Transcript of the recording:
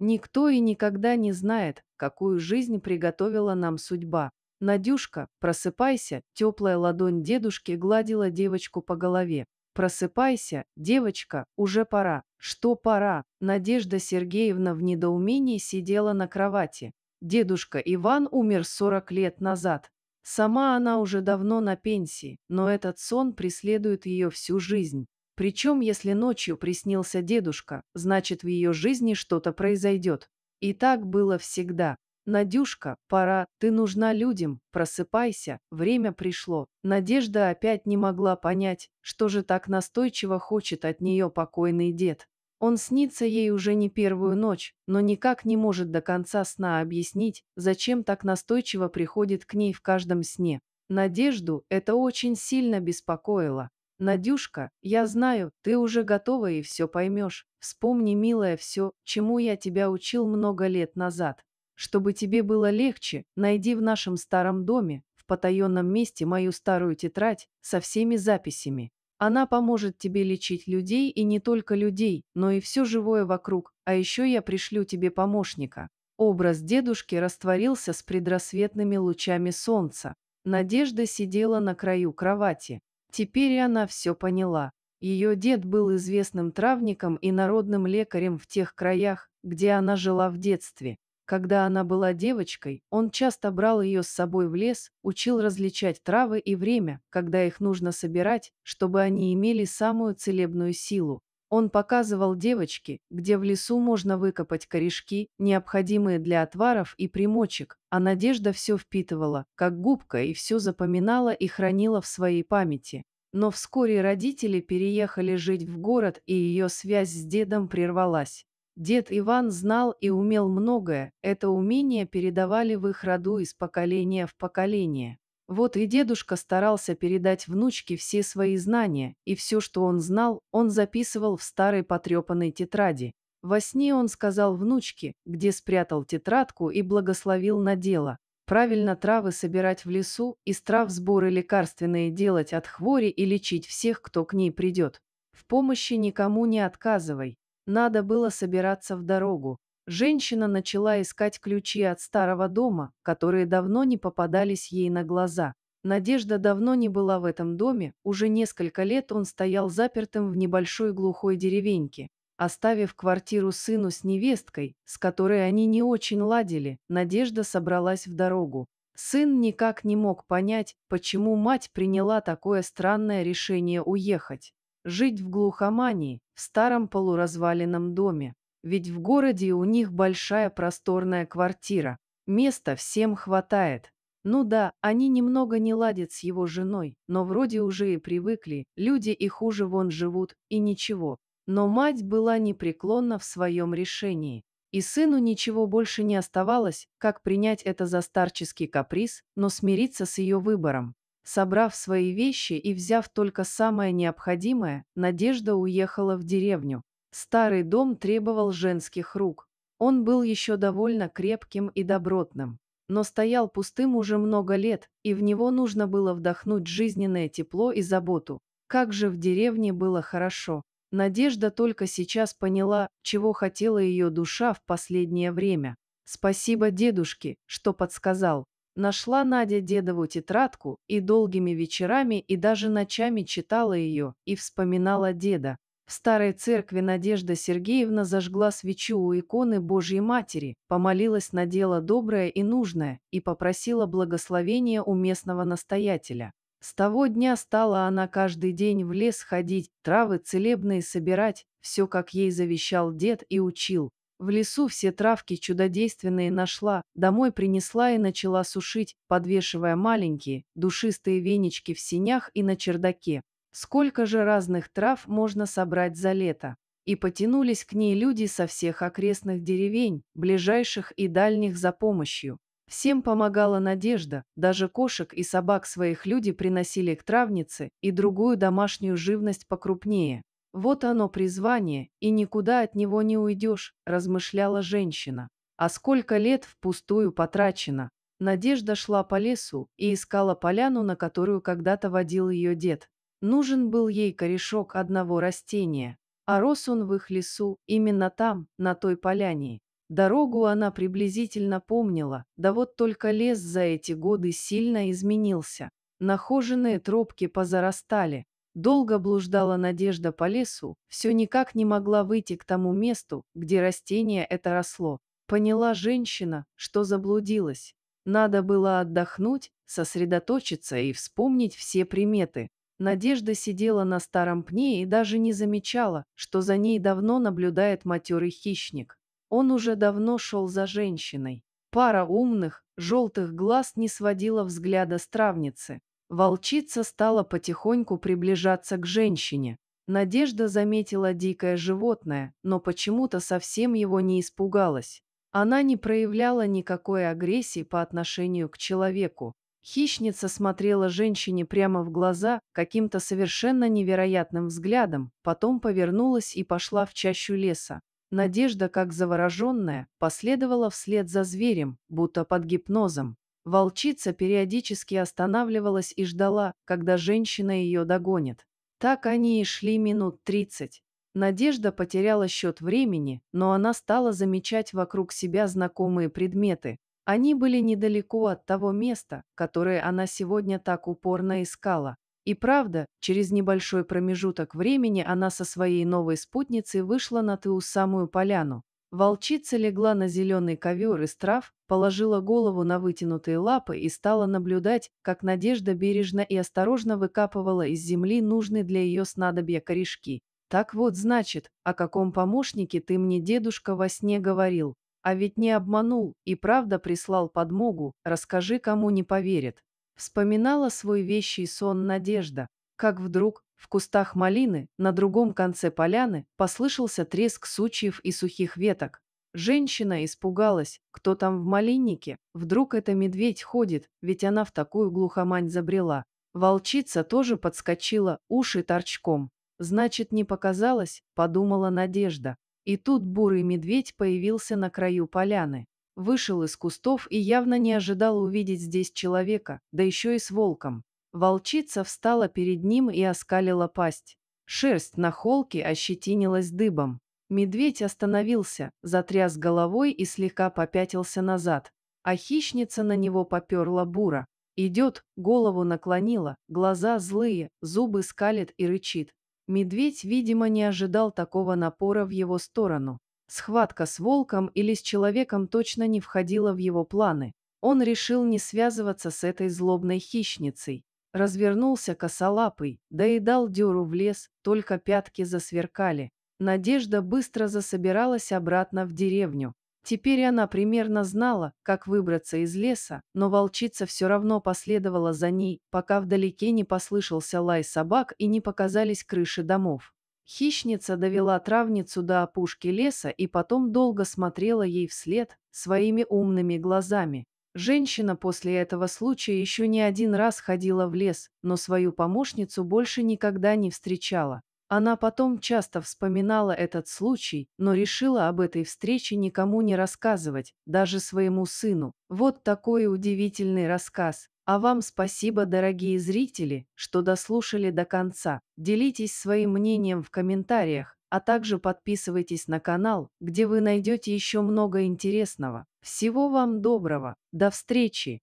Никто и никогда не знает, какую жизнь приготовила нам судьба. «Надюшка, просыпайся!» – теплая ладонь дедушки гладила девочку по голове. «Просыпайся, девочка, уже пора». «Что пора?» Надежда Сергеевна в недоумении сидела на кровати. Дедушка Иван умер 40 лет назад. Сама она уже давно на пенсии, но этот сон преследует ее всю жизнь. Причем, если ночью приснился дедушка, значит, в ее жизни что-то произойдет. И так было всегда. «Надюшка, пора, ты нужна людям, просыпайся, время пришло». Надежда опять не могла понять, что же так настойчиво хочет от нее покойный дед. Он снится ей уже не первую ночь, но никак не может до конца сна объяснить, зачем так настойчиво приходит к ней в каждом сне. Надежду это очень сильно беспокоило. «Надюшка, я знаю, ты уже готова и все поймешь. Вспомни, милая, все, чему я тебя учил много лет назад. Чтобы тебе было легче, найди в нашем старом доме, в потаенном месте мою старую тетрадь со всеми записями. Она поможет тебе лечить людей и не только людей, но и все живое вокруг, а еще я пришлю тебе помощника». Образ дедушки растворился с предрассветными лучами солнца. Надежда сидела на краю кровати. Теперь она все поняла. Ее дед был известным травником и народным лекарем в тех краях, где она жила в детстве. Когда она была девочкой, он часто брал ее с собой в лес, учил различать травы и время, когда их нужно собирать, чтобы они имели самую целебную силу. Он показывал девочке, где в лесу можно выкопать корешки, необходимые для отваров и примочек, а Надежда все впитывала, как губка, и все запоминала и хранила в своей памяти. Но вскоре родители переехали жить в город, и ее связь с дедом прервалась. Дед Иван знал и умел многое, это умение передавали в их роду из поколения в поколение. Вот и дедушка старался передать внучке все свои знания, и все, что он знал, он записывал в старой потрепанной тетради. Во сне он сказал внучке, где спрятал тетрадку и благословил на дело. Правильно травы собирать в лесу, из трав сборы лекарственные делать от хвори и лечить всех, кто к ней придет. В помощи никому не отказывай. Надо было собираться в дорогу женщина начала искать ключи от старого дома, которые давно не попадались ей на глаза. Надежда давно не была в этом доме, уже несколько лет он стоял запертым в небольшой глухой деревеньке. Оставив квартиру сыну с невесткой, с которой они не очень ладили, Надежда собралась в дорогу. Сын никак не мог понять, почему мать приняла такое странное решение уехать. Жить в глухомании, в старом полуразваленном доме. Ведь в городе у них большая просторная квартира. Места всем хватает. Ну да, они немного не ладят с его женой, но вроде уже и привыкли, люди и хуже вон живут, и ничего. Но мать была непреклонна в своем решении. И сыну ничего больше не оставалось, как принять это за старческий каприз, но смириться с ее выбором. Собрав свои вещи и взяв только самое необходимое, Надежда уехала в деревню. Старый дом требовал женских рук. Он был еще довольно крепким и добротным, но стоял пустым уже много лет, и в него нужно было вдохнуть жизненное тепло и заботу. Как же в деревне было хорошо. Надежда только сейчас поняла, чего хотела ее душа в последнее время. Спасибо дедушке, что подсказал. Нашла Надя дедову тетрадку и долгими вечерами и даже ночами читала ее и вспоминала деда. В старой церкви Надежда Сергеевна зажгла свечу у иконы Божьей Матери, помолилась на дело доброе и нужное и попросила благословения у местного настоятеля. С того дня стала она каждый день в лес ходить, травы целебные собирать, все, как ей завещал дед и учил. В лесу все травки чудодейственные нашла, домой принесла и начала сушить, подвешивая маленькие, душистые венички в синях и на чердаке. Сколько же разных трав можно собрать за лето? И потянулись к ней люди со всех окрестных деревень, ближайших и дальних за помощью. Всем помогала надежда, даже кошек и собак своих люди приносили к травнице и другую домашнюю живность покрупнее. «Вот оно призвание, и никуда от него не уйдешь», – размышляла женщина. «А сколько лет впустую потрачено?» Надежда шла по лесу и искала поляну, на которую когда-то водил ее дед. Нужен был ей корешок одного растения, а рос он в их лесу, именно там, на той поляне. Дорогу она приблизительно помнила, да вот только лес за эти годы сильно изменился. Нахоженные тропки позарастали. Долго блуждала Надежда по лесу, все никак не могла выйти к тому месту, где растение это росло. Поняла женщина, что заблудилась. Надо было отдохнуть, сосредоточиться и вспомнить все приметы. Надежда сидела на старом пне и даже не замечала, что за ней давно наблюдает матерый хищник. Он уже давно шел за женщиной. Пара умных, желтых глаз не сводила взгляда с травницы. Волчица стала потихоньку приближаться к женщине. Надежда заметила дикое животное, но почему-то совсем его не испугалась. Она не проявляла никакой агрессии по отношению к человеку. Хищница смотрела женщине прямо в глаза каким-то совершенно невероятным взглядом, потом повернулась и пошла в чащу леса. Надежда, как завороженная, последовала вслед за зверем, будто под гипнозом. Волчица периодически останавливалась и ждала, когда женщина ее догонит. Так они и шли минут тридцать. Надежда потеряла счет времени, но она стала замечать вокруг себя знакомые предметы. Они были недалеко от того места, которое она сегодня так упорно искала. И правда, через небольшой промежуток времени она со своей новой спутницей вышла на ту самую поляну. Волчица легла на зеленый ковер из трав, положила голову на вытянутые лапы и стала наблюдать, как Надежда бережно и осторожно выкапывала из земли нужные для ее снадобья корешки. «Так вот, значит, о каком помощнике ты мне, дедушка, во сне говорил?» А ведь не обманул и правда прислал подмогу, расскажи, кому не поверит. Вспоминала свой вещий сон Надежда, как вдруг в кустах малины на другом конце поляны послышался треск сучьев и сухих веток. Женщина испугалась, кто там в малиннике, вдруг это медведь ходит, ведь она в такую глухомань забрела. Волчица тоже подскочила, уши торчком. Значит, не показалось, подумала Надежда. И тут бурый медведь появился на краю поляны. Вышел из кустов и явно не ожидал увидеть здесь человека, да еще и с волком. Волчица встала перед ним и оскалила пасть. Шерсть на холке ощетинилась дыбом. Медведь остановился, затряс головой и слегка попятился назад. А хищница на него поперла бура. Идет, голову наклонила, глаза злые, зубы скалит и рычит. Медведь, видимо, не ожидал такого напора в его сторону. Схватка с волком или с человеком точно не входила в его планы. Он решил не связываться с этой злобной хищницей. Развернулся косолапый, да и дал дёру в лес, только пятки засверкали. Надежда быстро засобиралась обратно в деревню. Теперь она примерно знала, как выбраться из леса, но волчица все равно последовала за ней, пока вдалеке не послышался лай собак и не показались крыши домов. Хищница довела травницу до опушки леса и потом долго смотрела ей вслед своими умными глазами. Женщина после этого случая еще не один раз ходила в лес, но свою помощницу больше никогда не встречала. Она потом часто вспоминала этот случай, но решила об этой встрече никому не рассказывать, даже своему сыну. Вот такой удивительный рассказ. А вам спасибо, дорогие зрители, что дослушали до конца. Делитесь своим мнением в комментариях, а также подписывайтесь на канал, где вы найдете еще много интересного. Всего вам доброго. До встречи!